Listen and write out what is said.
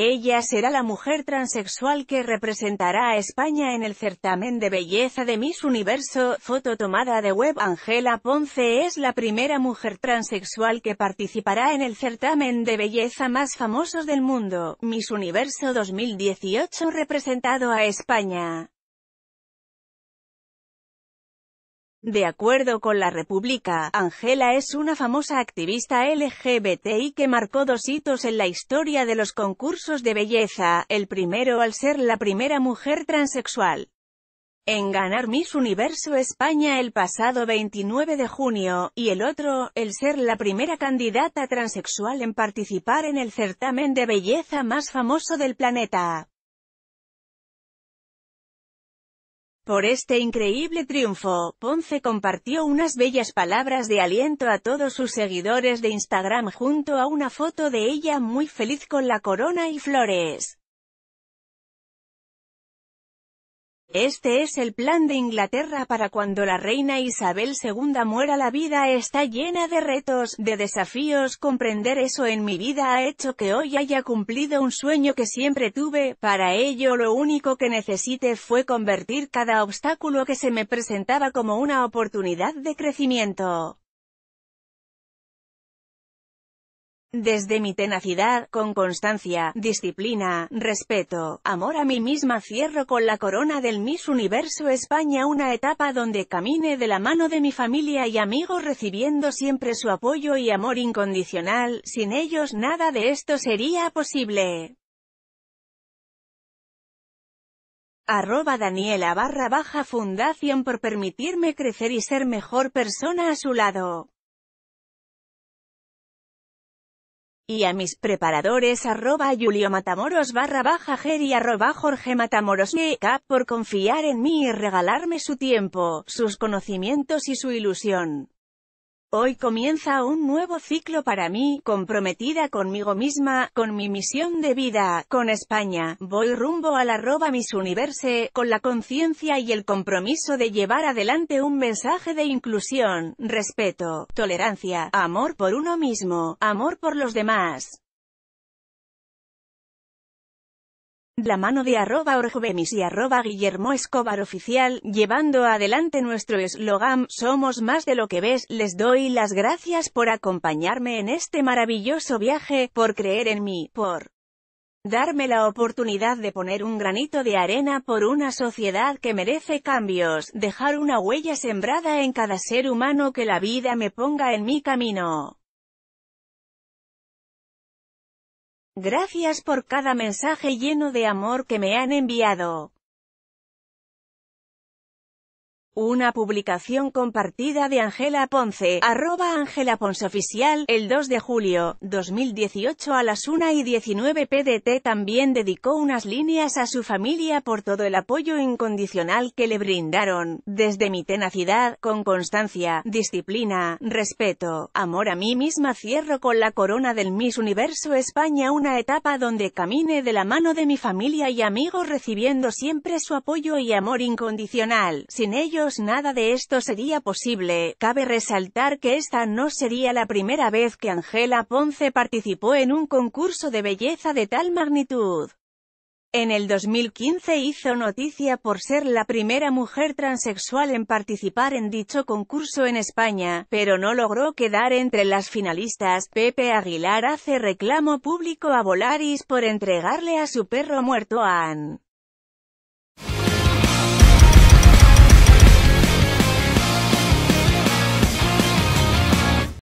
Ella será la mujer transexual que representará a España en el certamen de belleza de Miss Universo. Foto tomada de web Angela Ponce es la primera mujer transexual que participará en el certamen de belleza más famosos del mundo, Miss Universo 2018 representado a España. De acuerdo con la República, Angela es una famosa activista LGBTI que marcó dos hitos en la historia de los concursos de belleza, el primero al ser la primera mujer transexual en ganar Miss Universo España el pasado 29 de junio, y el otro, el ser la primera candidata transexual en participar en el certamen de belleza más famoso del planeta. Por este increíble triunfo, Ponce compartió unas bellas palabras de aliento a todos sus seguidores de Instagram junto a una foto de ella muy feliz con la corona y flores. Este es el plan de Inglaterra para cuando la reina Isabel II muera la vida está llena de retos, de desafíos, comprender eso en mi vida ha hecho que hoy haya cumplido un sueño que siempre tuve, para ello lo único que necesité fue convertir cada obstáculo que se me presentaba como una oportunidad de crecimiento. Desde mi tenacidad, con constancia, disciplina, respeto, amor a mí misma cierro con la corona del Miss Universo España una etapa donde camine de la mano de mi familia y amigos recibiendo siempre su apoyo y amor incondicional, sin ellos nada de esto sería posible. Arroba Daniela barra baja fundación por permitirme crecer y ser mejor persona a su lado. y a mis preparadores arroba Julio Matamoros barra baja Geri arroba Jorge Matamoros por confiar en mí y regalarme su tiempo, sus conocimientos y su ilusión. Hoy comienza un nuevo ciclo para mí, comprometida conmigo misma, con mi misión de vida, con España. Voy rumbo al arroba Miss Universe, con la conciencia y el compromiso de llevar adelante un mensaje de inclusión, respeto, tolerancia, amor por uno mismo, amor por los demás. la mano de arroba orjubemis y arroba guillermo escobar oficial, llevando adelante nuestro eslogan, somos más de lo que ves, les doy las gracias por acompañarme en este maravilloso viaje, por creer en mí, por darme la oportunidad de poner un granito de arena por una sociedad que merece cambios, dejar una huella sembrada en cada ser humano que la vida me ponga en mi camino. Gracias por cada mensaje lleno de amor que me han enviado. Una publicación compartida de Angela Ponce, arroba Angela Ponce Oficial, el 2 de julio 2018 a las 1 y 19 PDT también dedicó unas líneas a su familia por todo el apoyo incondicional que le brindaron, desde mi tenacidad, con constancia, disciplina, respeto, amor a mí misma cierro con la corona del Miss Universo España una etapa donde camine de la mano de mi familia y amigos recibiendo siempre su apoyo y amor incondicional, sin ellos nada de esto sería posible. Cabe resaltar que esta no sería la primera vez que Angela Ponce participó en un concurso de belleza de tal magnitud. En el 2015 hizo noticia por ser la primera mujer transexual en participar en dicho concurso en España, pero no logró quedar entre las finalistas. Pepe Aguilar hace reclamo público a Volaris por entregarle a su perro muerto a Anne.